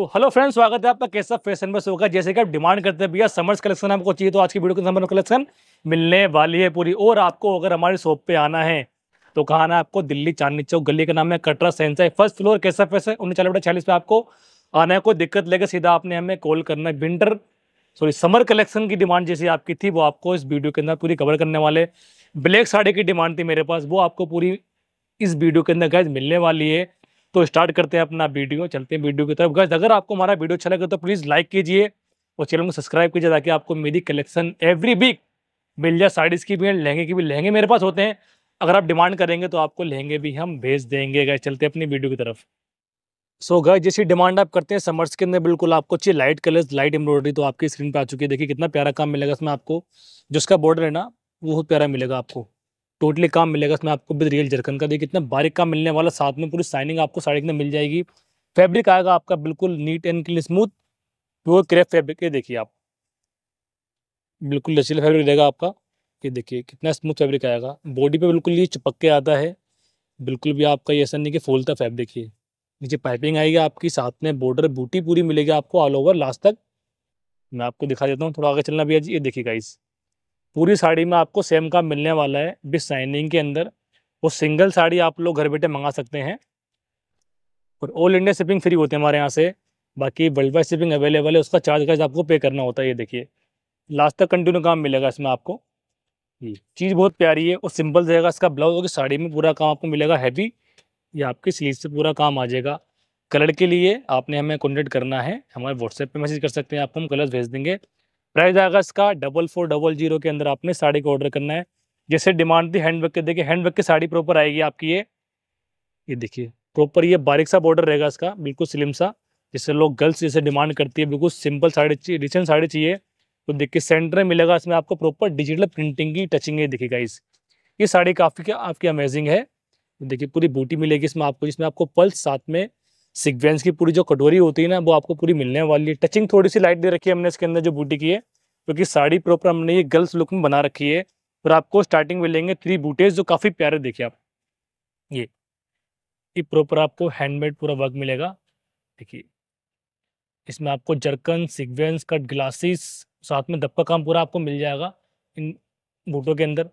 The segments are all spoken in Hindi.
तो हेलो फ्रेंड्स स्वागत है आपका कैसा फैशन बस होगा जैसे कि आप डिमांड करते हैं भैया समर्स कलेक्शन आपको चाहिए तो आज की वीडियो के समर कलेक्शन मिलने वाली है पूरी और आपको अगर हमारे शॉप पे आना है तो कहा ना आपको दिल्ली चांदनी चौक गली का नाम है कटरा सेंसाई फर्स्ट फ्लोर कैसा फैशन उन्नीस चालीस बटा चालीस पे आपको आना है कोई दिक्कत लेकर सीधा आपने हमें कॉल करना है विंटर सॉरी समर कलेक्शन की डिमांड जैसी आपकी थी वो आपको इस वीडियो के अंदर पूरी कवर करने वाले ब्लैक साड़ी की डिमांड थी मेरे पास वो आपको पूरी इस वीडियो के अंदर गैस मिलने वाली है तो स्टार्ट करते हैं अपना वीडियो चलते हैं वीडियो की तरफ गज अगर आपको हमारा वीडियो अच्छा लगे तो प्लीज़ लाइक कीजिए और चैनल को सब्सक्राइब कीजिए ताकि आपको मेरी कलेक्शन एवरी वीक मिल जाए साड़ीज़ की भी लहंगे की भी लहंगे मेरे पास होते हैं अगर आप डिमांड करेंगे तो आपको लहंगे भी हम भेज देंगे गए चलते अपनी वीडियो की तरफ सो so, गए जैसी डिमांड आप करते हैं समर्स के अंदर बिल्कुल आपको चाहिए लाइट कलर्स लाइट एम्ब्रॉयडरी तो आपकी स्क्रीन पे आ चुकी है देखिए कितना प्यारा काम मिलेगा इसमें आपको जिसका बॉर्डर है ना वो प्यारा मिलेगा आपको टोटली काम मिलेगा इसमें आपको विद रियल जरकन का देखिए कितना बारीक काम मिलने वाला साथ में पूरी साइनिंग आपको साड़ी इतना मिल जाएगी फैब्रिक आएगा आपका बिल्कुल neat and clean smooth pure crepe fabric ये देखिए आप बिल्कुल लचीला फैब्रिक रहेगा आपका ये देखिए कितना स्मूथ फैब्रिक आएगा बॉडी पे बिल्कुल ये चिपक के आता है बिल्कुल भी आपका ये ऐसा नहीं कि फोलता फैब्रिक ये नीचे पाइपिंग आएगी आपकी साथ में बॉर्डर बूटी पूरी मिलेगी आपको ऑल ओवर लास्ट तक मैं आपको दिखा देता हूँ थोड़ा आगे चलना भैया जी ये देखिए इस पूरी साड़ी में आपको सेम काम मिलने वाला है बिस शाइनिंग के अंदर वो सिंगल साड़ी आप लोग घर बैठे मंगा सकते हैं और ऑल इंडिया शिपिंग फ्री होती है हमारे यहाँ से बाकी वर्ल्ड वाइड शिपिंग अवेलेबल है उसका चार्ज कैसे आपको पे करना होता है ये देखिए लास्ट तक कंटिन्यू काम मिलेगा इसमें आपको चीज़ बहुत प्यारी है और सिंपल रहेगा इसका ब्लाउज और साड़ी में पूरा काम आपको मिलेगा हैवी ये आपकी स्लीव से पूरा काम आ जाएगा कलर के लिए आपने हमें कॉन्टेक्ट करना है हमारे व्हाट्सएप पे मैसेज कर सकते हैं आपको हम कलर्स भेज देंगे प्राइस आएगा इसका डबल फोर डबल जीरो के अंदर आपने साड़ी को ऑर्डर करना है जैसे डिमांड थी हैंडवर्क के देखिए हैंडवर्क की साड़ी प्रॉपर आएगी आपकी ये ये देखिए प्रॉपर ये बारीक सा बॉर्डर रहेगा इसका बिल्कुल स्लिम सा जैसे लोग गर्ल्स जैसे डिमांड करती है बिल्कुल सिंपल साड़ी चाहिए रिसेंट साड़ी चाहिए तो देखिए सेंटर में मिलेगा इसमें आपको प्रॉपर डिजिटल प्रिंटिंग की टचिंग दिखेगा इस ये साड़ी काफ़ी आपकी अमेजिंग है देखिए पूरी बूटी मिलेगी इसमें आपको जिसमें आपको पल्स साथ में सिक्वेंस की पूरी जो कटोरी होती है ना वो आपको पूरी मिलने वाली है टचिंग थोड़ी सी लाइट दे रखी है हमने इसके अंदर जो बूटी की है क्योंकि साड़ी प्रॉपर हमने ये गर्ल्स लुक में बना रखी है और आपको स्टार्टिंग में लेंगे थ्री बूटेज जो काफ़ी प्यारे देखिए आप ये ये प्रॉपर आपको हैंडमेड पूरा वर्क मिलेगा देखिए इसमें आपको जर्कन सिक्वेंस कट ग्लासेस साथ में दबका काम पूरा आपको मिल जाएगा इन बूटों के अंदर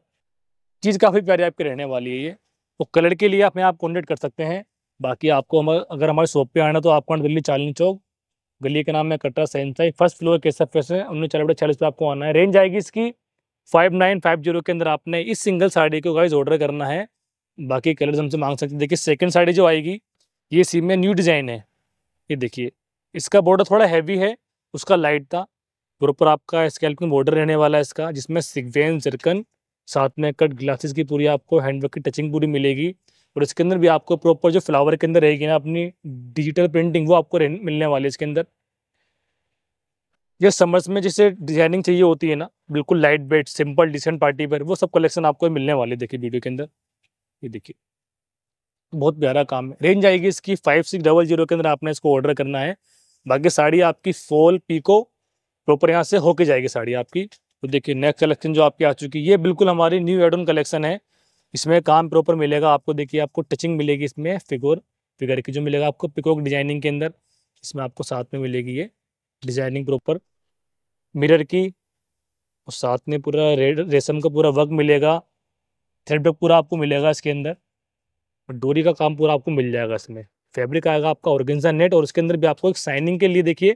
चीज़ काफ़ी प्यारी आपकी रहने वाली है ये तो कलर के लिए आप यहाँ आप कॉन्टेक्ट कर सकते हैं बाकी आपको हम अगर हमारे शॉप पे आना तो आपको दिल्ली चालनी चौक गली के नाम है कटरा सेंसाई फर्स्ट फ्लोर के सब फैस है उन्नीस चालीस चालीस पे आपको आना है रेंज आएगी इसकी फाइव नाइन फाइव जीरो के अंदर आपने इस सिंगल साड़ी को गाइज ऑर्डर करना है बाकी कलर्स हमसे मांग सकते हैं देखिए सेकेंड साड़ी जो आएगी ये सीम में न्यू डिज़ाइन है ये देखिए इसका बॉर्डर थोड़ा हैवी है उसका लाइट था प्रॉपर आपका स्कैल्पिंग बॉर्डर रहने वाला है इसका जिसमें सिक्वेंस जरकन साथ में कट ग्लासेस की पूरी आपको हैंडवर्क की टचिंग पूरी मिलेगी और इसके अंदर भी आपको प्रॉपर जो फ्लावर के अंदर रहेगी ना अपनी डिजिटल प्रिंटिंग वो आपको मिलने वाली है इसके अंदर ये समर्स में जैसे डिजाइनिंग चाहिए होती है ना बिल्कुल light weight simple decent party पर वो सब कलेक्शन आपको मिलने वाले देखिए वीडियो के अंदर ये देखिए बहुत प्यारा काम है रेंज आएगी इसकी फाइव सिक्स डबल जीरो के अंदर आपने इसको ऑर्डर करना है बाकी साड़ी आपकी पी पीको प्रॉपर यहाँ से होके जाएगी साड़ी आपकी तो देखिए नेक्स्ट कलेक्शन जो आपकी आ चुकी है ये बिल्कुल हमारी न्यू एडोन कलेक्शन है इसमें काम प्रॉपर मिलेगा आपको देखिए आपको टचिंग मिलेगी इसमें फिगोर फिगर की जो मिलेगा आपको पिकॉक डिजाइनिंग के अंदर इसमें आपको साथ में मिलेगी ये डिजाइनिंग प्रॉपर मिरर की और साथ में पूरा रेड रेशम का पूरा वर्क मिलेगा थ्रेड वर्क पूरा आपको मिलेगा इसके अंदर और डोरी का काम पूरा आपको मिल जाएगा इसमें फैब्रिक आएगा आपका ऑर्गेंजा नेट और उसके अंदर भी आपको एक साइनिंग के लिए देखिए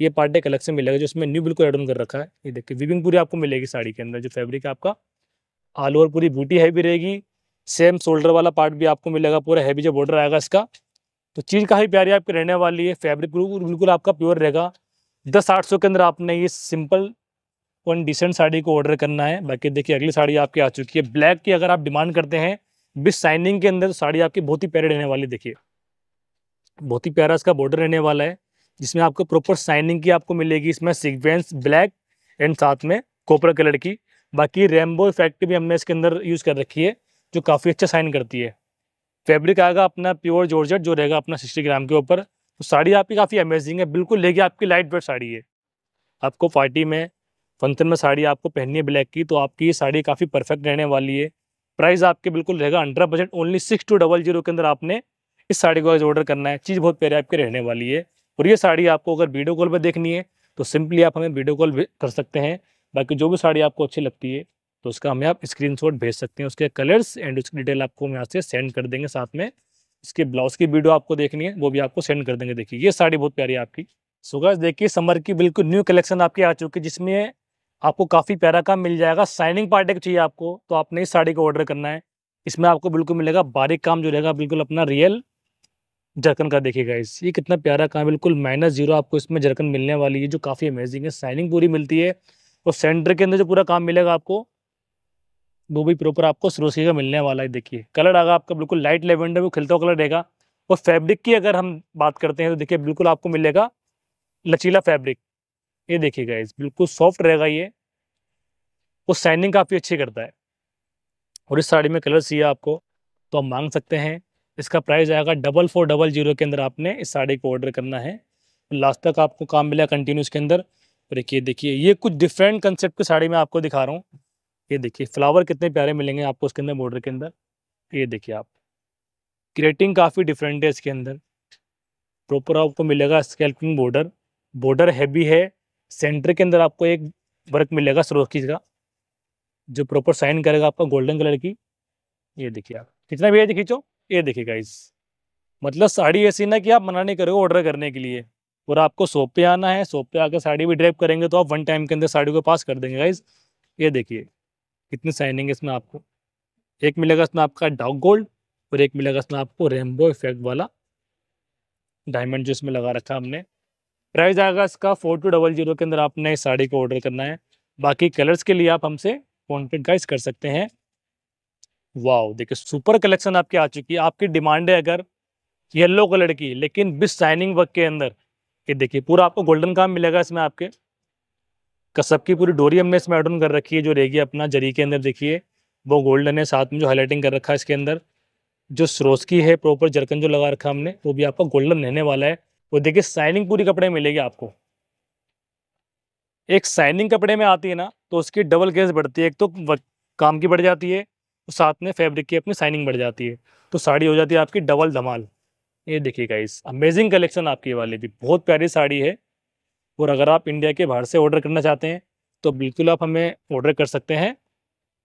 ये पार्ट एक अलग से मिलेगा जो इसमें न्यू बिल्कुल एड ऑन कर रखा है ये देखिए विविंग पूरी आपको मिलेगी साड़ी के अंदर जो फैब्रिक है आपका ऑल ओवर पूरी बूटी हैवी रहेगी सेम शोल्डर वाला पार्ट भी आपको मिलेगा पूरा हैवी जो बॉर्डर आएगा इसका तो चीज़ काफ़ी प्यारी आपकी रहने वाली है फैब्रिक बिल्कुल आपका प्योर रहेगा दस आठ सौ के अंदर आपने ये सिंपल वन डिसेंट साड़ी को ऑर्डर करना है बाकी देखिए अगली साड़ी आपकी आ चुकी है ब्लैक की अगर आप डिमांड करते हैं बिस शाइनिंग के अंदर साड़ी आपकी बहुत ही प्यारी रहने वाली देखिए बहुत ही प्यारा इसका बॉर्डर रहने वाला है जिसमें आपको प्रॉपर साइनिंग की आपको मिलेगी इसमें सिक्वेंस ब्लैक एंड साथ में कॉपर कलर की बाकी रेमबो इफेक्ट भी हमने इसके अंदर यूज़ कर रखी है जो काफ़ी अच्छा साइन करती है फैब्रिक आएगा अपना प्योर जॉर्जेट जो रहेगा अपना सिक्सटी ग्राम के ऊपर तो साड़ी आपकी काफ़ी अमेजिंग है बिल्कुल लेगी आपकी लाइट वेट साड़ी है आपको पार्टी में फंक्शन में साड़ी आपको पहननी है ब्लैक की तो आपकी ये साड़ी काफ़ी परफेक्ट रहने वाली है प्राइस आपके बिल्कुल रहेगा under budget only six two double zero के अंदर आपने इस साड़ी को ऑर्डर करना है चीज़ बहुत प्यारी आपके रहने वाली है और ये साड़ी आपको अगर वीडियो कॉल पर देखनी है तो सिंपली आप हमें वीडियो कॉल कर सकते हैं बाकी जो भी साड़ी आपको अच्छी लगती है तो उसका हमें आप स्क्रीन भेज सकते हैं उसके कलर्स एंड उसकी डिटेल आपको हम यहाँ से सेंड कर देंगे साथ में इसके ब्लाउज की वीडियो आपको देखनी है वो भी आपको सेंड कर देंगे देखिए ये साड़ी बहुत प्यारी है आपकी सो देखिए समर की बिल्कुल न्यू कलेक्शन आपकी आ चुकी है जिसमें आपको काफ़ी प्यारा काम मिल जाएगा साइनिंग पार्टी का चाहिए आपको तो आपने इस साड़ी को ऑर्डर करना है इसमें आपको बिल्कुल मिलेगा बारीक काम जो रहेगा बिल्कुल अपना रियल जरकन का देखिएगा इस ये कितना प्यारा काम बिल्कुल माइनस जीरो आपको इसमें जरकन मिलने वाली है जो काफ़ी अमेजिंग है साइनिंग पूरी मिलती है तो सेंटर के अंदर जो पूरा काम मिलेगा आपको वो भी प्रॉपर आपको सरोसी का मिलने वाला है देखिए कलर आगा आपका बिल्कुल लाइट लेवेंडर वो खिलता हुआ कलर रहेगा और फैब्रिक की अगर हम बात करते हैं तो देखिए बिल्कुल आपको मिलेगा लचीला फैब्रिक ये देखिएगा इस बिल्कुल सॉफ्ट रहेगा ये और शाइनिंग काफ़ी अच्छी करता है और इस साड़ी में कलर चाहिए आपको तो आप मांग सकते हैं इसका प्राइस आएगा डबल फोर डबल जीरो के अंदर आपने इस साड़ी को ऑर्डर करना है लास्ट तक आपको काम मिला कंटिन्यू इसके अंदर और एक ये देखिए ये कुछ डिफरेंट कंसेप्ट की साड़ी मैं आपको दिखा रहा हूँ ये देखिए फ्लावर कितने प्यारे मिलेंगे आपको उसके अंदर बॉर्डर के अंदर ये देखिए आप क्रिएटिंग काफ़ी डिफरेंट है इसके अंदर प्रॉपर आपको मिलेगा स्केल्पिंग बॉर्डर बॉर्डर हैवी है सेंटर के अंदर आपको एक वर्क मिलेगा सरोखी का जो प्रॉपर साइन करेगा आपका गोल्डन कलर की ये देखिए आप कितना भी है खींचो ये देखिए गाइज मतलब साड़ी ऐसी ना कि आप मना नहीं करोगे ऑर्डर करने के लिए और आपको सोप पे आना है सोप पे आकर साड़ी भी ड्रेप करेंगे तो आप वन टाइम के अंदर साड़ी को पास कर देंगे गाइज ये देखिए कितनी साइनिंग है इसमें आपको एक मिलेगा इसमें आपका डार्क गोल्ड और एक मिलेगा इसमें आपको रेमबो इफेक्ट वाला डायमंड जो इसमें लगा रखा हमने प्राइस आएगा इसका फोर टू डबल जीरो के अंदर आपने इस साड़ी को ऑर्डर करना है बाकी कलर्स के लिए आप हमसे कॉन्टेक्ट गाइज कर सकते हैं वाह देखिए सुपर कलेक्शन आपकी आ चुकी है आपकी डिमांड है अगर येलो कलर की लेकिन बिस साइनिंग वर्क के अंदर ये देखिए पूरा आपको गोल्डन काम मिलेगा इसमें आपके कसब की पूरी डोरी हमने इसमें एड कर रखी है जो रहेगी अपना जरी के अंदर देखिए वो गोल्डन है साथ में जो हाईलाइटिंग कर रखा है इसके अंदर जो सरोस्की है प्रॉपर जरकन जो लगा रखा हमने वो भी आपका गोल्डन रहने वाला है वो देखिए साइनिंग पूरी कपड़े मिलेगी आपको एक साइनिंग कपड़े में आती है ना तो उसकी डबल गेज बढ़ती है एक तो काम की बढ़ जाती है और साथ में फैब्रिक की अपनी साइनिंग बढ़ जाती है तो साड़ी हो जाती है आपकी डबल धमाल ये देखिए गाइस अमेजिंग कलेक्शन आपकी वाली भी बहुत प्यारी साड़ी है और अगर आप इंडिया के बाहर से ऑर्डर करना चाहते हैं तो बिल्कुल आप हमें ऑर्डर कर सकते हैं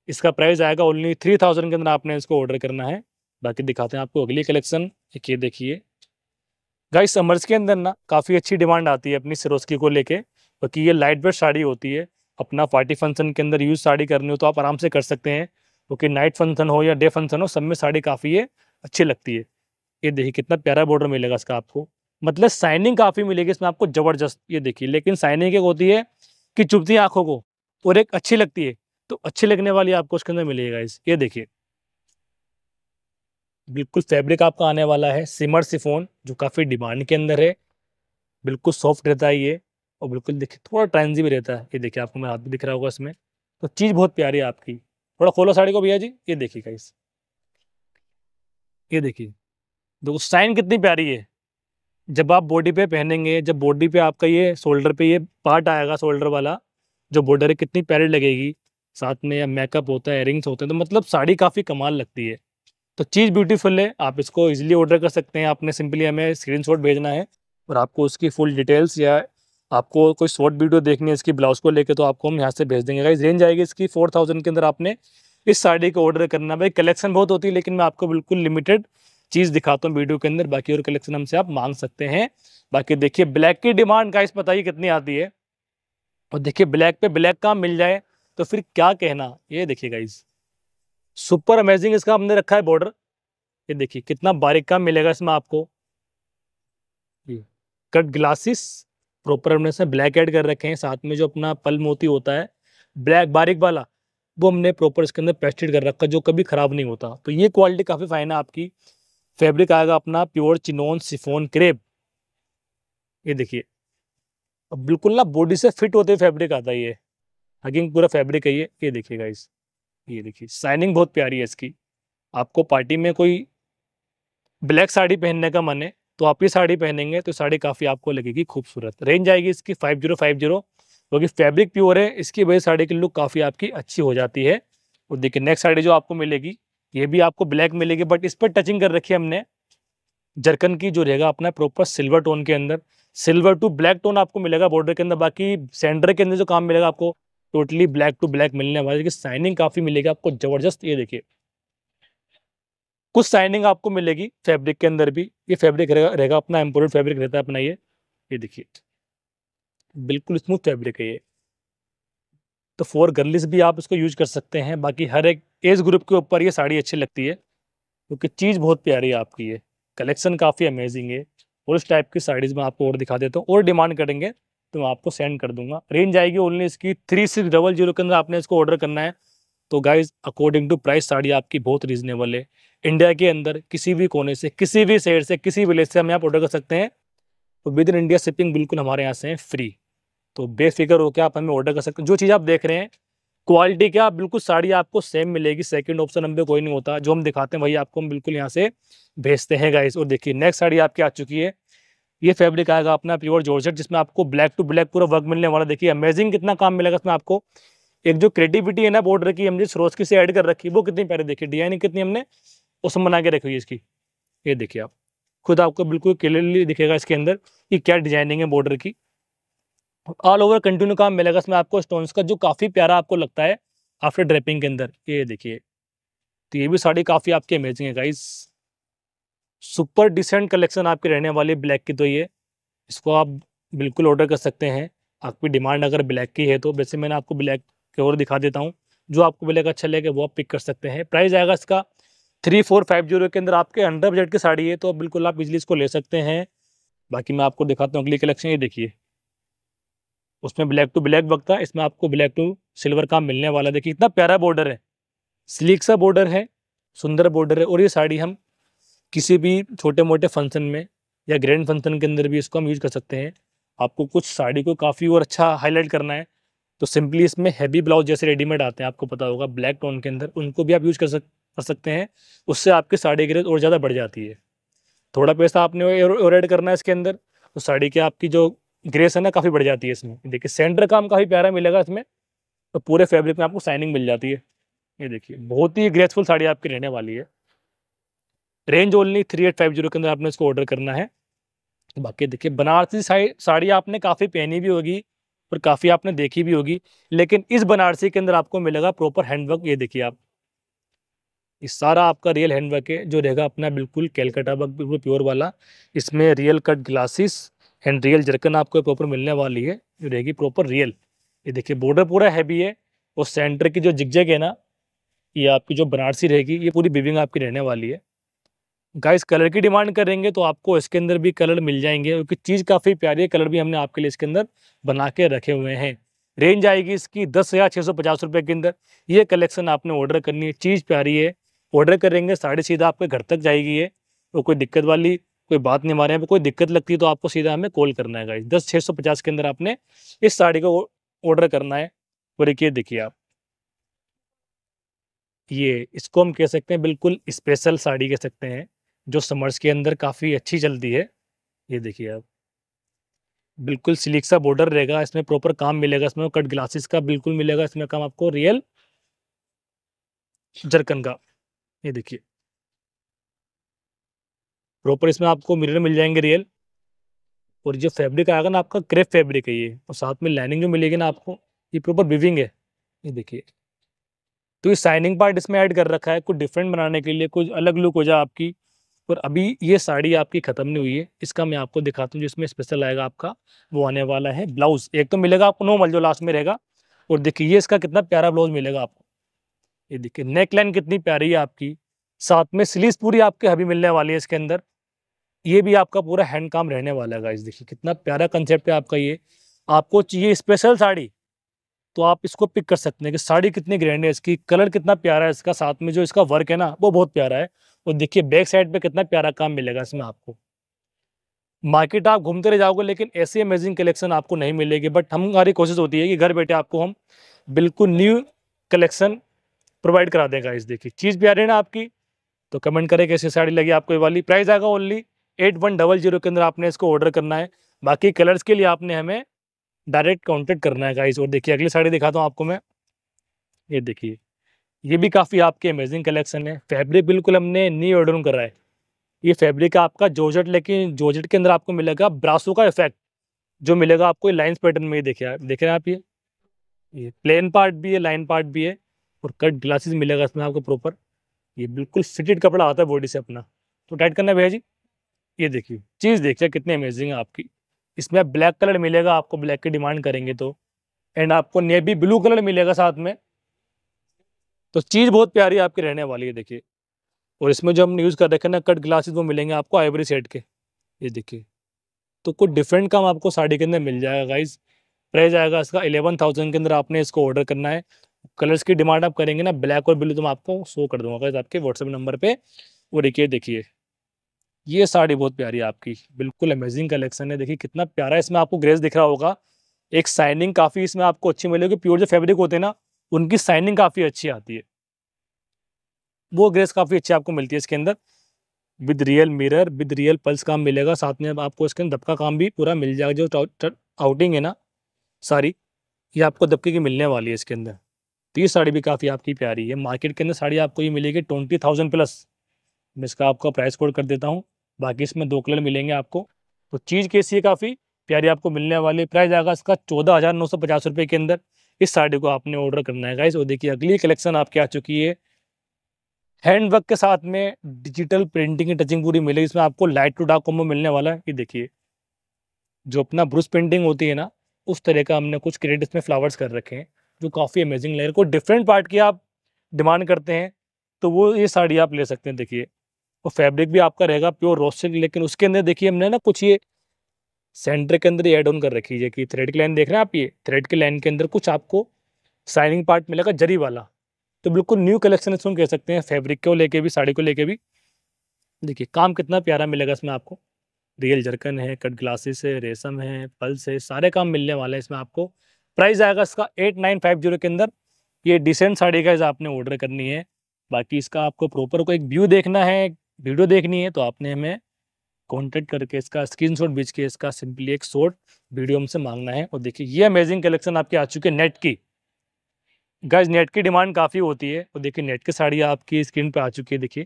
इसका प्राइस आएगा ओनली थ्री थाउजेंड के अंदर आपने इसको ऑर्डर करना है बाकी दिखाते हैं आपको अगली कलेक्शन एक ये देखिए गाइस समर्स के अंदर ना काफ़ी अच्छी डिमांड आती है अपनी सिरोस्की को लेके क्योंकि ये लाइट वेट साड़ी होती है अपना पार्टी फंक्शन के अंदर यूज साड़ी करनी हो तो आप आराम से कर सकते हैं क्योंकि नाइट फंक्शन हो या डे फंक्शन हो सब में साड़ी काफ़ी है अच्छी लगती है ये देखिए कितना प्यारा बॉर्डर मिलेगा इसका आपको मतलब साइनिंग काफ़ी मिलेगी इसमें आपको ज़बरदस्त ये देखिए लेकिन साइनिंग एक होती है कि चुभती है आँखों को और एक अच्छी लगती है तो अच्छी लगने वाली आपको उसके अंदर मिलेगा इस ये देखिए बिल्कुल फैब्रिक आपका आने वाला है सिमर सिफोन जो काफ़ी डिमांड के अंदर है बिल्कुल सॉफ्ट रहता है ये और बिल्कुल देखिए थोड़ा ट्रेंजी भी रहता है ये देखिए आपको मैं हाथ भी दिख रहा होगा इसमें तो चीज़ बहुत प्यारी है आपकी थोड़ा खोलो साड़ी को भैया जी ये देखिए इस ये देखिए देखो साइन कितनी प्यारी है जब आप बॉडी पे पहनेंगे जब बॉडी पे आपका ये शोल्डर पे ये पार्ट आएगा शोल्डर वाला जो बॉर्डर है कितनी प्यारी लगेगी साथ में या मेकअप होता है एयरिंग्स होते हैं तो मतलब साड़ी काफ़ी कमाल लगती है तो चीज़ ब्यूटीफुल है आप इसको इजीली ऑर्डर कर सकते हैं आपने सिंपली हमें स्क्रीन भेजना है और आपको उसकी फुल डिटेल्स या आपको कोई शॉर्ट वीडियो देखनी है इसकी ब्लाउज को लेकर तो आपको हम यहाँ से भेज देंगे रेंज आएगी इसकी फोर थाउजेंड के अंदर आपने इस साड़ी को ऑर्डर करना भाई कलेक्शन बहुत होती है लेकिन मैं आपको बिल्कुल लिमिटेड चीज़ दिखाता हूँ वीडियो के अंदर बाकी और कलेक्शन हमसे आप मांग सकते हैं बाकी देखिए ब्लैक की डिमांड गाइस बताइए कितनी आती है और देखिए ब्लैक पे ब्लैक काम मिल जाए तो फिर क्या कहना ये देखिए गाइस सुपर अमेजिंग इसका हमने रखा है बॉर्डर ये देखिए कितना बारीक काम मिलेगा इसमें आपको कट ग्लासेस प्रॉपर हमने इसमें ब्लैक ऐड कर रखे हैं साथ में जो अपना पल मोती होता है ब्लैक बारीक वाला वो हमने प्रॉपर इसके अंदर पेस्टेड कर रखा जो कभी ख़राब नहीं होता तो ये क्वालिटी काफ़ी फाइन है आपकी फैब्रिक आएगा अपना प्योर चिनोन सिफोन क्रेप ये देखिए बिल्कुल ना बॉडी से फिट होते हुए फैब्रिक आता है ये हगिंग पूरा फैब्रिक है ये ये देखिएगा इस ये देखिए शाइनिंग बहुत प्यारी है इसकी आपको पार्टी में कोई ब्लैक साड़ी पहनने का मन है तो आप ये साड़ी पहनेंगे तो साड़ी काफ़ी आपको लगेगी खूबसूरत रेंज आएगी इसकी फाइव जीरो फाइव जीरो क्योंकि फैब्रिक प्योर है इसकी वजह साड़ी की लुक काफ़ी आपकी अच्छी हो जाती है और देखिए नेक्स्ट साड़ी जो आपको मिलेगी ये भी आपको ब्लैक मिलेगी बट इस पर टचिंग कर रखी है हमने जरकन की जो रहेगा अपना प्रॉपर सिल्वर टोन के अंदर सिल्वर टू ब्लैक टोन आपको मिलेगा बॉर्डर के अंदर बाकी सेंटर के अंदर जो काम मिलेगा आपको टोटली ब्लैक टू ब्लैक मिलने वाला है साइनिंग काफ़ी मिलेगी आपको ज़बरदस्त ये देखिए कुछ साइनिंग आपको मिलेगी फैब्रिक के अंदर भी ये फैब्रिक रहेगा रहेगा अपना एम्पोर्टेड फैब्रिक रहता है अपना ये ये देखिए बिल्कुल स्मूथ फैब्रिक है ये तो फोर गर्लिस भी आप इसको यूज कर सकते हैं बाकी हर एक एज ग्रुप के ऊपर ये साड़ी अच्छी लगती है क्योंकि तो चीज़ बहुत प्यारी है आपकी ये कलेक्शन काफ़ी अमेजिंग है और इस टाइप की साड़ीज़ मैं आपको और दिखा देता हूँ और डिमांड करेंगे तो मैं आपको सेंड कर दूंगा रेंज आएगी ओनली इसकी थ्री सिक्स डबल जीरो के अंदर आपने इसको ऑर्डर करना है तो guys according to price sari आपकी बहुत रीजनेबल है इंडिया के अंदर किसी भी कोने से किसी भी शहर से किसी विलेज से हमें आप ऑर्डर कर सकते हैं तो विद इन इंडिया शिपिंग बिल्कुल हमारे यहाँ से फ्री तो बेफिक्र होकर आप हमें ऑर्डर कर सकते हैं जो चीज़ आप देख रहे हैं क्वालिटी क्या बिल्कुल साड़ी आपको सेम मिलेगी सेकंड ऑप्शन हम पे कोई नहीं होता जो हम दिखाते हैं वही आपको हम बिल्कुल यहाँ से भेजते हैं गाइस और देखिए नेक्स्ट साड़ी आपकी आ चुकी है ये फैब्रिक आएगा अपना प्योर जॉर्जेट जिसमें आपको ब्लैक टू ब्लैक पूरा वर्क मिलने वाला देखिए अमेजिंग कितना काम मिलेगा इसमें आपको एक जो क्रिएटिविटी है ना बॉर्डर की हमने की से ऐड कर रखी वो कितनी प्यारी देखिए डिजाइनिंग कितनी हमने उसमें बना के रखी हुई इसकी ये देखिए आप खुद आपको बिल्कुल क्लियरली दिखेगा इसके अंदर कि क्या डिजाइनिंग है बॉर्डर की ऑल ओवर कंटिन्यू काम मिलेगा इसमें आपको स्टोन्स का जो काफ़ी प्यारा आपको लगता है आफ्टर ड्रेपिंग के अंदर ये देखिए तो ये भी साड़ी काफ़ी आपकी अमेजिंग है गाइस सुपर डिसेंट कलेक्शन आपके रहने वाली ब्लैक की तो ये इसको आप बिल्कुल ऑर्डर कर सकते हैं आपकी डिमांड अगर ब्लैक की है तो वैसे मैंने आपको ब्लैक के और दिखा देता हूँ जो आपको ब्लैक अच्छा लगे वो आप पिक कर सकते हैं प्राइस आएगा इसका थ्री फोर फाइव जीरो के अंदर आपके अंडर बजट की साड़ी है तो बिल्कुल आप इजिली इसको ले सकते हैं बाकी मैं आपको दिखाता हूँ अगली कलेक्शन ये देखिए उसमें ब्लैक टू ब्लैक वक्त था इसमें आपको ब्लैक टू सिल्वर काम मिलने वाला देखिए इतना प्यारा बॉर्डर है स्लीक सा बॉर्डर है सुंदर बॉर्डर है और ये साड़ी हम किसी भी छोटे मोटे फंक्शन में या ग्रैंड फंक्शन के अंदर भी इसको हम यूज़ कर सकते हैं आपको कुछ साड़ी को काफ़ी और अच्छा हाईलाइट करना है तो सिंपली इसमें हैवी ब्लाउज जैसे रेडीमेड आते हैं आपको पता होगा ब्लैक टोन के अंदर उनको भी आप यूज़ कर सक कर सकते हैं उससे आपकी साड़ी की रेट और ज़्यादा बढ़ जाती है थोड़ा पैसा आपने और एड करना है इसके अंदर तो साड़ी के आपकी जो ग्रेस है ना काफ़ी बढ़ जाती है इसमें देखिए सेंटर काम काफ़ी प्यारा मिलेगा इसमें तो पूरे फैब्रिक में आपको साइनिंग मिल जाती है ये देखिए बहुत ही ग्रेसफुल साड़ी आपकी रहने वाली है range only three eight five zero के अंदर आपने इसको ऑर्डर करना है बाकी देखिए बनारसी साड़ी आपने काफ़ी पहनी भी होगी और काफ़ी आपने देखी भी होगी लेकिन इस बनारसी के अंदर आपको मिलेगा प्रॉपर हैंडवर्क ये देखिए आप इस सारा आपका रियल हैंडवर्क है जो रहेगा अपना बिल्कुल कैलकाटा वर्क बिल्कुल प्योर वाला इसमें real cut glasses and real zircon आपको प्रॉपर मिलने वाली है जो रहेगी प्रॉपर रियल ये देखिए बॉर्डर पूरा हैवी है और सेंटर की जो जिगजग है ना ये आपकी जो बनारसी रहेगी ये पूरी बिविंग आपकी रहने वाली है गाइस कलर की डिमांड करेंगे तो आपको इसके अंदर भी कलर मिल जाएंगे क्योंकि चीज़ काफ़ी प्यारी है कलर भी हमने आपके लिए इसके अंदर बना के रखे हुए हैं रेंज आएगी इसकी दस हज़ार छः सौ पचास रुपये के अंदर ये कलेक्शन आपने ऑर्डर करनी है चीज़ प्यारी है ऑर्डर करेंगे साड़ी सीधा आपके घर तक जाएगी है तो कोई दिक्कत वाली कोई बात नहीं हमारे यहाँ पे कोई दिक्कत लगती है तो आपको सीधा हमें कॉल करना है गाइज दस छः सौ पचास के अंदर आपने इस साड़ी को ऑर्डर करना है और एक ये देखिए आप ये इसको हम कह सकते हैं बिल्कुल स्पेशल साड़ी कह सकते हैं जो समर्स के अंदर काफ़ी अच्छी चलती है ये देखिए आप बिल्कुल सिलिक सा बॉर्डर रहेगा इसमें प्रॉपर काम मिलेगा इसमें कट ग्लासेस का बिल्कुल मिलेगा इसमें काम आपको रियल जरकन का ये देखिए प्रॉपर इसमें आपको मिरर मिल जाएंगे रियल और जो फैब्रिक आएगा ना आपका क्रेप फैब्रिक है ये और साथ में लाइनिंग जो मिलेगी ना आपको ये प्रॉपर विविंग है ये देखिए तो ये साइनिंग पार्ट इसमें ऐड कर रखा है कुछ डिफरेंट बनाने के लिए कुछ अलग लुक हो जाए आपकी और अभी ये साड़ी आपकी ख़त्म नहीं हुई है इसका मैं आपको दिखाता हूँ जिसमें स्पेशल आएगा आपका वो आने वाला है ब्लाउज़ एक तो मिलेगा आपको नॉर्मल जो लास्ट में रहेगा और देखिए ये इसका कितना प्यारा ब्लाउज मिलेगा आपको ये देखिए नेक लाइन कितनी प्यारी है आपकी साथ में स्लीव पूरी आपके अभी मिलने वाली है इसके अंदर ये भी आपका पूरा हैंड काम रहने वाला है गाइस देखिए कितना प्यारा कंसेप्ट है आपका ये आपको चाहिए स्पेशल साड़ी तो आप इसको पिक कर सकते हैं कि साड़ी कितनी ग्रैंड है इसकी कलर कितना प्यारा है इसका साथ में जो इसका वर्क है ना वो बहुत प्यारा है और देखिए बैक साइड पे कितना प्यारा काम मिलेगा इसमें आपको मार्केट आप घूमते रह जाओगे लेकिन ऐसी अमेजिंग कलेक्शन आपको नहीं मिलेगी बट हम हमारी कोशिश होती है कि घर बैठे आपको हम बिल्कुल न्यू कलेक्शन प्रोवाइड करा देगा इस देखिए चीज़ प्यारी ना आपकी तो कमेंट करें कैसी साड़ी लगी आपको ये वाली प्राइस आएगा only eight one double zero के अंदर आपने इसको ऑर्डर करना है बाकी कलर्स के लिए आपने हमें डायरेक्ट कॉन्टेक्ट करना है गाइस और देखिए अगली साड़ी दिखाता हूँ आपको मैं ये देखिए ये भी काफ़ी आपके अमेजिंग कलेक्शन है फैब्रिक बिल्कुल हमने न्यू ऑर्डर करा है ये फैब्रिक आपका जोजट लेकिन जोजट के अंदर आपको मिलेगा ब्रासो का इफेक्ट जो मिलेगा आपको लाइन्स पैटर्न में ही देखे देख रहे हैं आप ये ये प्लेन पार्ट भी है लाइन पार्ट भी है और कट ग्लासेस मिलेगा इसमें आपको प्रॉपर ये बिल्कुल फिटेड कपड़ा आता है बॉडी से अपना तो टाइट करना भैया जी ये देखिए चीज़ देखिए कितनी अमेजिंग है आपकी इसमें आप ब्लैक कलर मिलेगा आपको ब्लैक की डिमांड करेंगे तो एंड आपको नेवी ब्लू कलर मिलेगा साथ में तो चीज़ बहुत प्यारी आपकी रहने वाली है देखिए और इसमें जो हम यूज़ कर रखे ना कट ग्लासेस वो मिलेंगे आपको आइवरी सेट के ये देखिए तो कुछ डिफरेंट काम आपको साड़ी के अंदर मिल जाएगा गाइज प्राइस आएगा इसका एलेवन थाउजेंड के अंदर आपने इसको ऑर्डर करना है कलर्स की डिमांड आप करेंगे ना ब्लैक और ब्लू तो मैं आपको शो कर दूंगा गाइज आपके व्हाट्सएप नंबर पर और एक देखिए ये साड़ी बहुत प्यारी है आपकी बिल्कुल अमेजिंग कलेक्शन है देखिए कितना प्यारा है इसमें आपको ग्रेस दिख रहा होगा एक साइनिंग काफ़ी इसमें आपको अच्छी मिलेगी प्योर जो फैब्रिक होते हैं ना उनकी साइनिंग काफ़ी अच्छी आती है वो ग्रेस काफ़ी अच्छी आपको मिलती है इसके अंदर with real mirror with real pearls काम मिलेगा साथ में आपको इसके अंदर दबका काम भी पूरा मिल जाएगा जो आउटिंग है ना सारी ये आपको दबके की मिलने वाली है इसके अंदर तो ये साड़ी भी काफ़ी आपकी प्यारी है मार्केट के अंदर साड़ी आपको ये मिलेगी ट्वेंटी थाउजेंड प्लस मैं इसका आपका प्राइस कोड कर देता हूँ बाकी इसमें दो कलर मिलेंगे आपको तो चीज़ कैसी है काफ़ी प्यारी आपको मिलने वाली प्राइस आएगा इसका चौदह हज़ार नौ सौ पचास रुपये के अंदर इस साड़ी को आपने ऑर्डर करना है गाइस और देखिए अगली कलेक्शन आपके आ चुकी है हैंडवर्क के साथ में डिजिटल प्रिंटिंग की टचिंग पूरी मिलेगी इसमें आपको लाइट टू डार्क कॉम्बो मिलने वाला है ये देखिए जो अपना ब्रूस पेंटिंग होती है ना उस तरह का हमने कुछ क्रेडिट इसमें फ्लावर्स कर रखे हैं जो काफ़ी अमेजिंग लग रहा है कोई डिफरेंट पार्ट की आप डिमांड करते हैं तो वो ये साड़ी आप ले सकते हैं देखिए और फैब्रिक भी आपका रहेगा प्योर रोस्टेड लेकिन उसके अंदर देखिए हमने ना कुछ ये सेंटर के अंदर एड ऑन कर रखी है कि थ्रेड की लाइन देख रहे हैं आप ये थ्रेड की लाइन के अंदर कुछ आपको साइनिंग पार्ट मिलेगा जरी वाला तो बिल्कुल न्यू कलेक्शन इसमें कह सकते हैं फैब्रिक को लेके भी साड़ी को लेके भी देखिए काम कितना प्यारा मिलेगा इसमें आपको रियल जरकन है कट ग्लासेस है रेशम है पल्स है सारे काम मिलने वाले हैं इसमें आपको प्राइस आएगा इसका एट नाइन फाइव जीरो के अंदर ये डिसेंट साड़ी का आपने ऑर्डर करनी है बाकी इसका आपको प्रॉपर को एक व्यू देखना है वीडियो देखनी है तो आपने हमें कॉन्टेक्ट करके इसका स्क्रीन शॉट बीच के इसका सिंपली एक शॉट वीडियो हमसे मांगना है और देखिए ये अमेजिंग कलेक्शन आपके आ चुके नेट की गज नेट की डिमांड काफ़ी होती है और देखिए नेट की साड़ी आपकी स्क्रीन पे आ चुकी है देखिए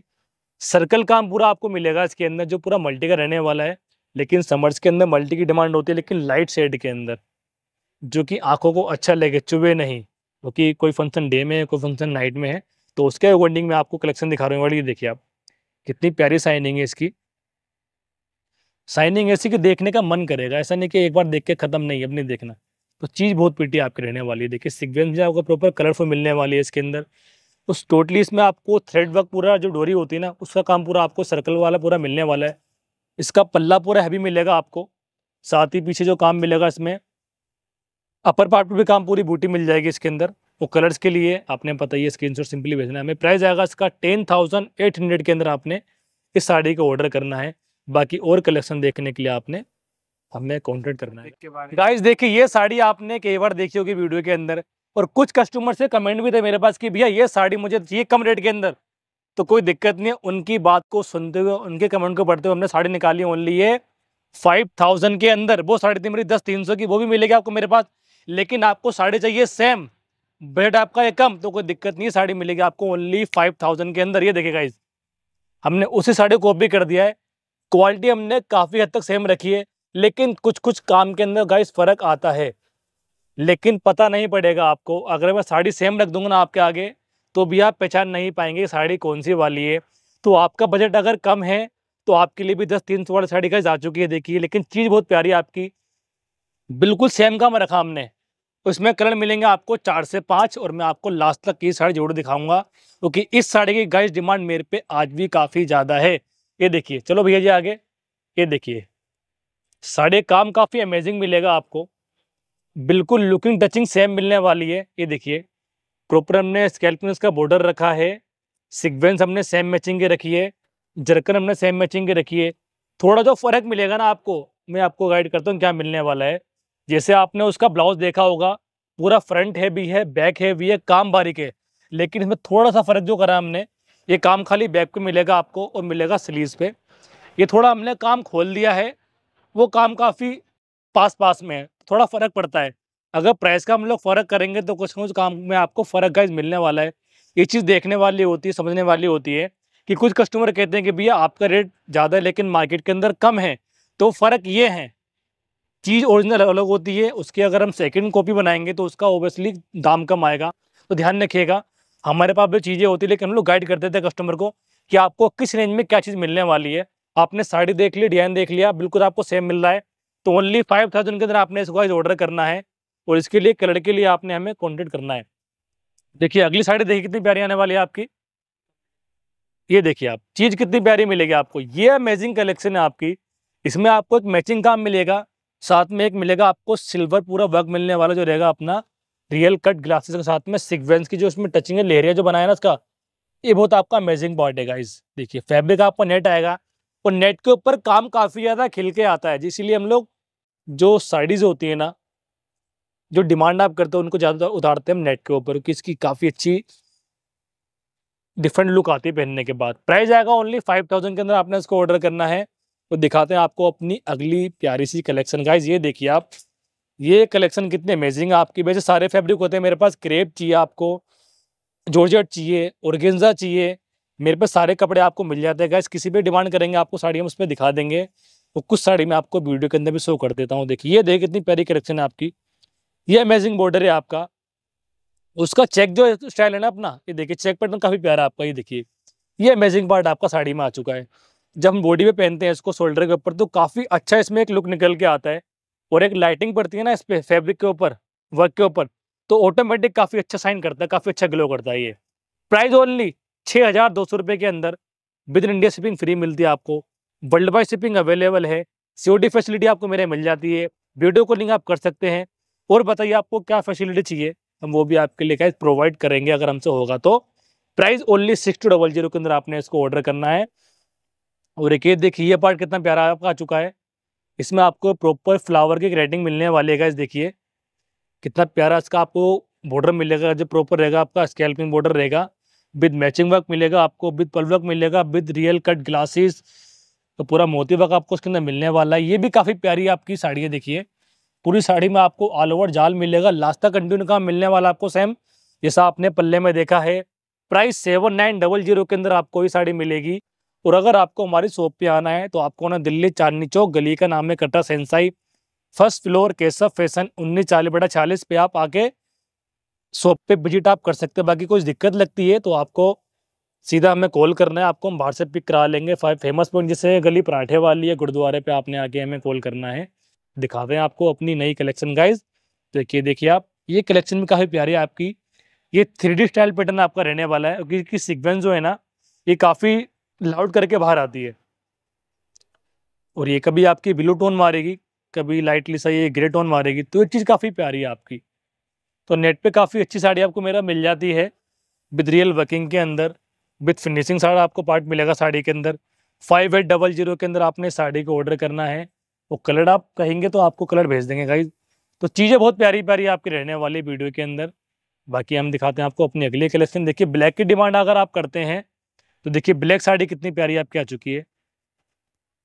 सर्कल काम पूरा आपको मिलेगा इसके अंदर जो पूरा मल्टी का रहने वाला है लेकिन समर्स के अंदर मल्टी की डिमांड होती है लेकिन लाइट शेड के अंदर जो कि आंखों को अच्छा लगे चुभे नहीं क्योंकि तो कोई फंक्शन डे में है कोई फंक्शन नाइट में है तो उसके अकॉर्डिंग में आपको कलेक्शन दिखा रहा हूँ वाली देखिए आप कितनी प्यारी साइनिंग है इसकी साइनिंग ऐसी कि देखने का मन करेगा ऐसा नहीं कि एक बार देख के खत्म नहीं अब नहीं देखना तो चीज़ बहुत पीटी आपकी रहने वाली है देखिए सिक्वेंस में आपको प्रॉपर कलरफुल मिलने वाली है इसके अंदर उस टोटली इसमें आपको थ्रेड वर्क पूरा जो डोरी होती है ना उसका काम पूरा आपको सर्कल वाला पूरा मिलने वाला है इसका पल्ला पूरा हैवी मिलेगा आपको साथ ही पीछे जो काम मिलेगा इसमें अपर पार्ट पर भी काम पूरी बूटी मिल जाएगी इसके अंदर वो कलर्स के लिए आपने बताइए स्क्रीन शॉट सिंपली भेजना है हमें प्राइस आएगा इसका टेन थाउजेंड एट हंड्रेड के अंदर आपने इस साड़ी को ऑर्डर करना है बाकी और कलेक्शन देखने के लिए आपने हमें कॉन्टेक्ट करना है गाइज देखिए ये साड़ी आपने कई बार देखी होगी वीडियो के अंदर और कुछ कस्टमर से कमेंट भी थे मेरे पास कि भैया ये साड़ी मुझे चाहिए कम रेट के अंदर तो कोई दिक्कत नहीं है उनकी बात को सुनते हुए उनके कमेंट को पढ़ते हुए हमने साड़ी निकाली ओनली ये फाइव थाउजेंड के अंदर वो साड़ी थी मेरी दस तीन सौ की वो भी मिलेगी आपको मेरे पास लेकिन आपको साड़ी चाहिए सेम बजट आपका ये कम तो कोई दिक्कत नहीं साड़ी मिलेगी आपको ओनली फाइव थाउजेंड के अंदर ये देखेगा इस हमने उसी साड़ी को भी कर दिया है क्वालिटी हमने काफ़ी हद तक सेम रखी है लेकिन कुछ कुछ काम के अंदर गाइस फ़र्क आता है लेकिन पता नहीं पड़ेगा आपको अगर मैं साड़ी सेम रख दूंगा ना आपके आगे तो भी आप पहचान नहीं पाएंगे साड़ी कौन सी वाली है तो आपका बजट अगर कम है तो आपके लिए भी दस तीन सौ वाली साड़ी गाइस आ चुकी है देखिए लेकिन चीज़ बहुत प्यारी है आपकी बिल्कुल सेम काम रखा हमने उसमें कलर मिलेंगे आपको चार से पाँच और मैं आपको लास्ट तक ये साड़ी जरूर दिखाऊंगा क्योंकि तो इस साड़ी की गाइस डिमांड मेरे पे आज भी काफ़ी ज़्यादा है ये देखिए चलो भैया जी आगे ये देखिए साड़ी काम काफ़ी अमेजिंग मिलेगा आपको बिल्कुल लुकिंग टचिंग सेम मिलने वाली है ये देखिए प्रॉपर हमने स्कैल्प में उसका बॉर्डर रखा है सिक्वेंस हमने सेम मैचिंग के रखी है जरकन हमने सेम मैचिंग के रखी है थोड़ा जो फर्क मिलेगा ना आपको मैं आपको गाइड करता हूँ क्या मिलने वाला है जैसे आपने उसका ब्लाउज देखा होगा पूरा फ्रंट है भी है बैक है भी है काम बारीक है लेकिन इसमें थोड़ा सा फ़र्क जो करा हमने ये काम खाली बैक पे मिलेगा आपको और मिलेगा स्लीव पे ये थोड़ा हमने काम खोल दिया है वो काम काफ़ी पास पास में है थोड़ा फ़र्क पड़ता है अगर प्राइस का हम लोग फ़र्क करेंगे तो कुछ कुछ काम में आपको फ़र्क गाइज मिलने वाला है ये चीज़ देखने वाली होती है समझने वाली होती है कि कुछ कस्टमर कहते हैं कि भैया आपका रेट ज़्यादा है लेकिन मार्केट के अंदर कम है तो फ़र्क ये है चीज़ ओरिजिनल अलग होती है उसकी अगर हम सेकंड कॉपी बनाएंगे तो उसका ओबियसली दाम कम आएगा तो ध्यान रखिएगा हमारे पास भी चीज़ें होती है लेकिन हम लोग गाइड करते थे कस्टमर को कि आपको किस रेंज में क्या चीज़ मिलने वाली है आपने साड़ी देख ली डिजाइन देख लिया बिल्कुल आपको सेम मिल रहा है तो ओनली फाइव थाउजेंड के अंदर आपने इसको आज ऑर्डर करना है और इसके लिए कलर के लिए आपने हमें कॉन्टेक्ट करना है देखिए अगली साड़ी देखिए कितनी प्यारी आने वाली है आपकी ये देखिए आप चीज़ कितनी प्यारी मिलेगी आपको ये अमेजिंग कलेक्शन है आपकी इसमें आपको एक मैचिंग काम मिलेगा साथ में एक मिलेगा आपको सिल्वर पूरा वर्क मिलने वाला जो रहेगा अपना रियल कट ग्लासेस के साथ में सिक्वेंस की जो उसमें टचिंग है लेरिया जो बनाया ना उसका ये बहुत आपका अमेजिंग पॉइंट है गाइज देखिए फैब्रिक आपका नेट आएगा और नेट के ऊपर काम काफ़ी ज़्यादा खिल के आता है जिसलिए हम लोग जो साड़ीज़ होती है ना जो डिमांड आप करते हो उनको ज़्यादा उतारते हैं हम नेट के ऊपर क्योंकि इसकी काफ़ी अच्छी डिफरेंट लुक आती है पहनने के बाद प्राइस आएगा ओनली फाइव थाउजेंड के अंदर आपने इसको ऑर्डर करना है तो दिखाते हैं आपको अपनी अगली प्यारी सी कलेक्शन गाइज ये देखिए आप ये कलेक्शन कितने अमेजिंग है आपकी वैसे सारे फैब्रिक होते हैं मेरे पास क्रेप चाहिए आपको जॉर्जेट चाहिए औरगेंजा चाहिए मेरे पास सारे कपड़े आपको मिल जाते हैं गैस किसी पर डिमांड करेंगे आपको साड़ी हम उसमें दिखा देंगे तो कुछ साड़ी में आपको वीडियो के अंदर भी शो कर देता हूँ देखिए ये देखिए इतनी प्यारी कलेक्शन है आपकी ये अमेजिंग बॉर्डर है आपका उसका चेक जो स्टाइल है ना अपना ये देखिए चेक पैटर्न काफ़ी प्यारा आपका ये देखिए ये अमेजिंग पार्ट आपका साड़ी में आ चुका है जब हम बॉडी पे पहनते हैं इसको शोल्डर के ऊपर तो काफ़ी अच्छा इसमें एक लुक निकल के आता है और एक लाइटिंग पड़ती है ना इस पर फेब्रिक के ऊपर वर्क के ऊपर तो ऑटोमेटिक काफ़ी अच्छा साइन करता है काफ़ी अच्छा ग्लो करता है ये प्राइस ओनली छः हज़ार दो सौ रुपये के अंदर within India shipping free मिलती है आपको वर्ल्ड वाइड शिपिंग अवेलेबल है सी फैसिलिटी आपको मेरे मिल जाती है वीडियो कॉलिंग आप कर सकते हैं और बताइए आपको क्या फैसिलिटी चाहिए हम वो भी आपके लिए क्या प्रोवाइड करेंगे अगर हमसे होगा तो price only six two double zero के अंदर आपने इसको ऑर्डर करना है और एक देखिए ये पार्ट कितना प्यारा आपका आ चुका है इसमें आपको प्रॉपर फ्लावर की ग्रेडिंग मिलने वाली है इस देखिए कितना प्यारा इसका आपको बॉर्डर मिलेगा जो प्रॉपर रहेगा आपका स्केल्पिंग बॉर्डर रहेगा विद मैचिंग वर्क मिलेगा आपको विद पल वर्क मिलेगा विद रियल कट ग्लासेस तो पूरा मोती वर्क आपको उसके अंदर मिलने वाला है ये भी काफ़ी प्यारी आपकी साड़ी है देखिए पूरी साड़ी में आपको ऑल ओवर जाल मिलेगा लास्ता कंटिन्यू का मिलने वाला आपको सेम जैसा आपने पल्ले में देखा है price seven nine double zero के अंदर आपको ये साड़ी मिलेगी और अगर आपको हमारी शॉप पे आना है तो आपको ना दिल्ली चांदनी चौक गली का नाम है कटरा सेंसाई फर्स्ट फ्लोर केसव फैशन उन्नीस चालीस बटा चालीस पे आप आके शॉप पे विजिट आप कर सकते हैं बाकी कुछ दिक्कत लगती है तो आपको सीधा हमें कॉल करना है आपको हम बाहर से पिक करा लेंगे फाइव फेमस पॉइंट जैसे गली पराठे वाली है गुरुद्वारे पे आपने आके हमें कॉल करना है दिखाते हैं आपको अपनी नई कलेक्शन गाइज तो देखिए देखिए आप ये कलेक्शन भी काफ़ी प्यारी है आपकी ये थ्री स्टाइल पैटर्न आपका रहने वाला है क्योंकि इसकी जो है ना ये काफ़ी लाउड करके बाहर आती है और ये कभी आपकी ब्लू टोन मारेगी कभी लाइटली सा ये ग्रे टोन मारेगी तो ये चीज़ काफ़ी प्यारी है आपकी तो नेट पे काफ़ी अच्छी साड़ी आपको मेरा मिल जाती है विद रियल वर्किंग के अंदर विथ फिनिशिंग साड़ा आपको पार्ट मिलेगा साड़ी के अंदर फाइव एट डबल जीरो के अंदर आपने साड़ी को ऑर्डर करना है वो कलर आप कहेंगे तो आपको कलर भेज देंगे गाइज तो चीज़ें बहुत प्यारी प्यारी आपकी रहने वाली वीडियो के अंदर बाकी हम दिखाते हैं आपको अपनी अगली कलेक्शन देखिए ब्लैक की डिमांड अगर आप करते हैं तो देखिए ब्लैक साड़ी कितनी प्यारी आपकी आ चुकी है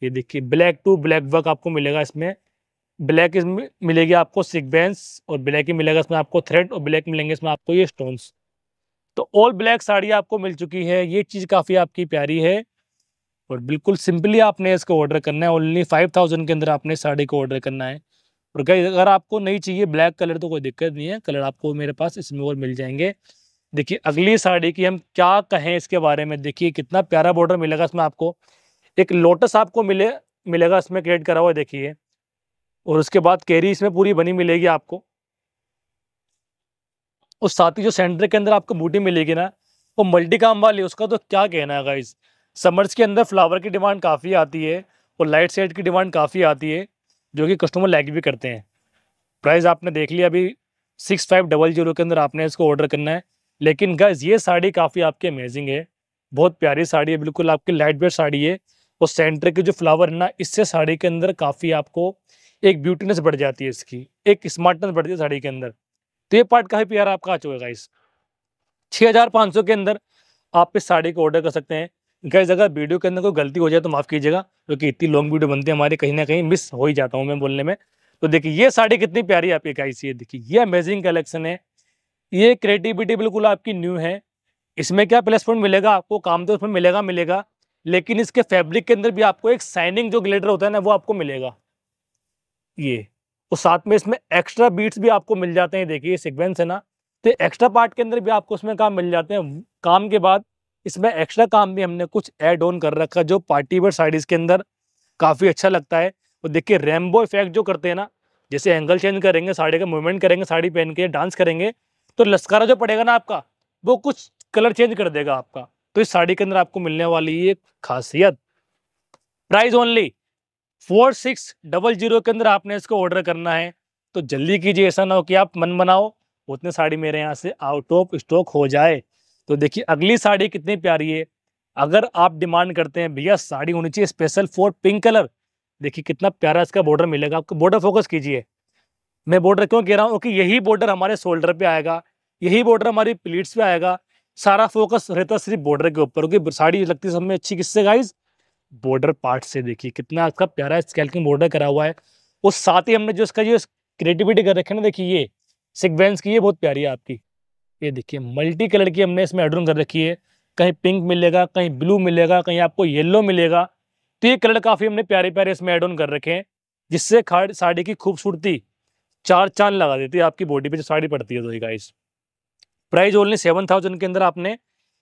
ये देखिए ब्लैक टू ब्लैक वर्क आपको मिलेगा इसमें ब्लैक इसमें मिलेगी आपको सिकबेंस और ब्लैक ही मिलेगा इसमें आपको थ्रेड और ब्लैक मिलेंगे इसमें आपको ये स्टोन्स तो ऑल ब्लैक साड़ी आपको मिल चुकी है ये चीज़ काफ़ी आपकी प्यारी है और बिल्कुल सिंपली आपने इसको ऑर्डर करना है ओनली फाइव थाउजेंड के अंदर आपने साड़ी को ऑर्डर करना है और कहीं अगर आपको नहीं चाहिए ब्लैक कलर तो कोई दिक्कत नहीं है कलर आपको मेरे पास इसमें और मिल जाएंगे देखिए अगली साड़ी की हम क्या कहें इसके बारे में देखिए कितना प्यारा बॉर्डर मिलेगा इसमें आपको एक लोटस आपको मिले मिलेगा इसमें क्रिएट करा हुआ देखिए और उसके बाद कैरी इसमें पूरी बनी मिलेगी आपको और साथ ही जो सेंटर के अंदर आपको बूटी मिलेगी ना वो मल्टी काम वाली उसका तो क्या कहना है गाइज समर्स के अंदर फ्लावर की डिमांड काफ़ी आती है और लाइट सेट की डिमांड काफ़ी आती है जो कि कस्टमर लाइक भी करते हैं प्राइस आपने देख लिया अभी सिक्स फाइव डबल जीरो के अंदर आपने इसको ऑर्डर करना है लेकिन गैस ये साड़ी काफ़ी आपकी अमेजिंग है बहुत प्यारी साड़ी है बिल्कुल आपकी लाइट वेट साड़ी है और सेंटर के जो फ्लावर है ना इससे साड़ी के अंदर काफ़ी आपको एक ब्यूटीनेस बढ़ जाती है इसकी एक स्मार्टनेस बढ़ती है साड़ी के अंदर तो ये पार्ट काफ़ी प्यारा आपका आ चुका है इस सौ के अंदर आप इस साड़ी को ऑर्डर कर सकते हैं गैस अगर वीडियो के अंदर कोई गलती हो जाए तो माफ़ कीजिएगा क्योंकि इतनी लॉन्ग वीडियो बनती है हमारी कहीं ना कहीं मिस हो ही जाता हूँ मैं बोलने में तो देखिए ये साड़ी कितनी प्यारी आपकी गाइस ये देखिए ये अमेजिंग कलेक्शन है ये क्रिएटिविटी बिल्कुल आपकी न्यू है इसमें क्या प्लस पॉइंट मिलेगा आपको काम तो उसमें मिलेगा मिलेगा लेकिन इसके फैब्रिक के अंदर भी आपको एक साइनिंग जो ग्लेटर होता है ना वो आपको मिलेगा ये और साथ में इसमें एक्स्ट्रा बीट्स भी आपको मिल जाते हैं देखिए सिक्वेंस है ना तो एक्स्ट्रा पार्ट के अंदर भी आपको उसमें काम मिल जाते हैं काम के बाद इसमें एक्स्ट्रा काम भी हमने कुछ ऐड ऑन कर रखा जो पार्टी वेयर साइड के अंदर काफ़ी अच्छा लगता है और देखिए रेमबो इफेक्ट जो करते हैं ना जैसे एंगल चेंज करेंगे साड़ी का मूवमेंट करेंगे साड़ी पहन के डांस करेंगे तो लस्कारा जो पड़ेगा ना आपका वो कुछ कलर चेंज कर देगा आपका तो इस साड़ी के अंदर आपको मिलने वाली एक खासियत price only four six double zero के अंदर आपने इसको ऑर्डर करना है तो जल्दी कीजिए ऐसा ना हो कि आप मन बनाओ उतने साड़ी मेरे यहाँ से आउट ऑफ स्टॉक हो जाए तो देखिए अगली साड़ी कितनी प्यारी है अगर आप डिमांड करते हैं भैया साड़ी होनी चाहिए स्पेशल फॉर पिंक कलर देखिए कितना प्यारा इसका बॉर्डर मिलेगा आपको बॉर्डर फोकस कीजिए मैं बॉर्डर क्यों कह रहा हूँ कि यही बॉर्डर हमारे शोल्डर पे आएगा यही बॉर्डर हमारी प्लीट्स पे आएगा सारा फोकस रहता है सिर्फ बॉर्डर के ऊपर क्योंकि साड़ी लगती है सब में अच्छी किससे गाइज बॉर्डर पार्ट से देखिए कितना इसका प्यारा स्केल्किंग बॉर्डर करा हुआ है और साथ ही हमने जो इसका जो क्रिएटिविटी कर रखी है ना देखिए ये सिक्वेंस की ये बहुत प्यारी है आपकी ये देखिए मल्टी कलर की हमने इसमें एड्रोन कर रखी है कहीं पिंक मिलेगा कहीं ब्लू मिलेगा कहीं आपको येलो मिलेगा तो ये कलर काफ़ी हमने प्यारे प्यारे इसमें एड ऑन कर रखे हैं जिससे साड़ी की खूबसूरती चार चांद लगा देती है आपकी बॉडी पे जो साड़ी पड़ती है तो guys price only seven thousand के अंदर आपने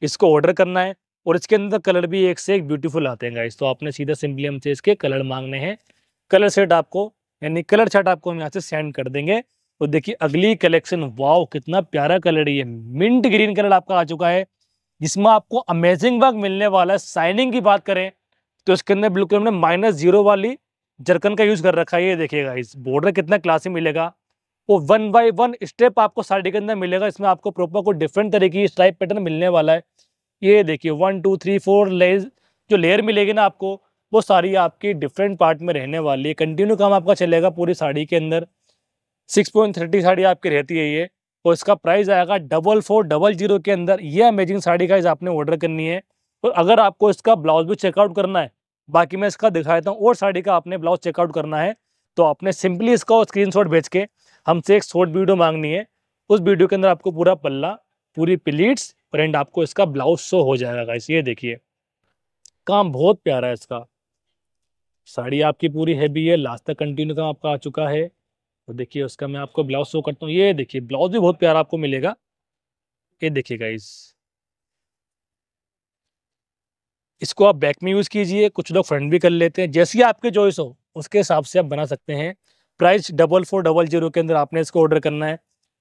इसको ऑर्डर करना है और इसके अंदर कलर भी एक से एक ब्यूटीफुल आते हैं गाइस तो आपने सीधा सिंपली हमसे इसके कलर मांगने हैं कलर सेट आपको यानी कलर शर्ट आपको हम यहाँ से सेंड कर देंगे और देखिए अगली कलेक्शन वाओ कितना प्यारा कलर ये मिंट ग्रीन कलर आपका आ चुका है जिसमें आपको अमेजिंग वर्क मिलने वाला है साइनिंग की बात करें तो इसके अंदर बिल्कुल हमने माइनस जीरो वाली जरकन का यूज़ कर रखा है ये देखिएगा इस बॉर्डर कितना क्लासी मिलेगा वो वन बाई वन स्टेप आपको साड़ी के अंदर मिलेगा इसमें आपको प्रॉपर को डिफरेंट तरीके की स्ट्राइप पैटर्न मिलने वाला है ये देखिए वन टू थ्री फोर लेज जो लेयर मिलेगी ना आपको वो साड़ी आपकी डिफरेंट पार्ट में रहने वाली है कंटिन्यू काम आपका चलेगा पूरी साड़ी के अंदर सिक्स पॉइंट थर्टी साड़ी आपकी रहती है ये और इसका प्राइस आएगा डबल फोर डबल जीरो के अंदर ये अमेजिंग साड़ी का आपने ऑर्डर करनी है तो अगर आपको इसका ब्लाउज भी चेकआउट करना है बाकी मैं इसका दिखा देता हूँ और साड़ी का आपने ब्लाउज चेकआउट करना है तो आपने सिंपली इसका शॉट भेज के हमसे एक शॉर्ट वीडियो मांगनी है उस वीडियो के अंदर आपको पूरा पल्ला पूरी प्लीट्स फ्रेंड आपको इसका ब्लाउज शो हो जाएगा गाइस ये देखिए काम बहुत प्यारा है इसका साड़ी आपकी पूरी हैवी है लास्ट तक कंटिन्यू काम आपका आ चुका है तो देखिए उसका मैं आपको ब्लाउज शो करता हूँ ये देखिए ब्लाउज भी बहुत प्यारा आपको मिलेगा ये देखिए गाइस इसको आप बैक में यूज़ कीजिए कुछ लोग फ्रंट भी कर लेते हैं जैसी आपकी चॉइस हो उसके हिसाब से आप बना सकते हैं price double four double zero के अंदर आपने इसको ऑर्डर करना है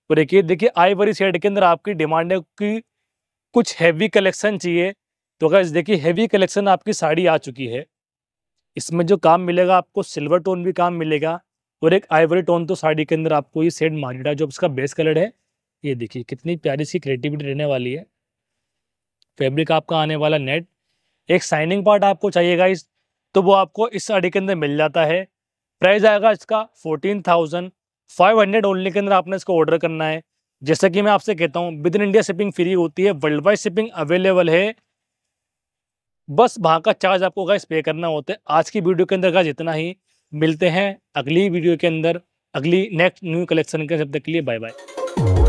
तो देखिए देखिए आईवरी सेट के अंदर आपकी डिमांड है कि कुछ हैवी कलेक्शन चाहिए तो अगर देखिए हैवी कलेक्शन आपकी साड़ी आ चुकी है इसमें जो काम मिलेगा आपको सिल्वर टोन भी काम मिलेगा और एक आइवरी टोन तो साड़ी के अंदर आपको ये सेट मार्जिडा जो इसका बेस कलर है ये देखिए कितनी प्यारी सी क्रिएटिविटी रहने वाली है फैब्रिक आपका आने वाला नेट एक साइनिंग पार्ट आपको चाहिए गाइज तो वो आपको इस साड़ी के अंदर मिल जाता है प्राइस आएगा इसका fourteen thousand five hundred only के अंदर आपने इसको ऑर्डर करना है जैसा कि मैं आपसे कहता हूँ within India shipping free होती है वर्ल्ड वाइड शिपिंग अवेलेबल है बस वहाँ का चार्ज आपको गाइस पे करना होता है आज की वीडियो के अंदर का जितना ही मिलते हैं अगली वीडियो के अंदर अगली नेक्स्ट न्यू कलेक्शन के जब तक के लिए बाय बाय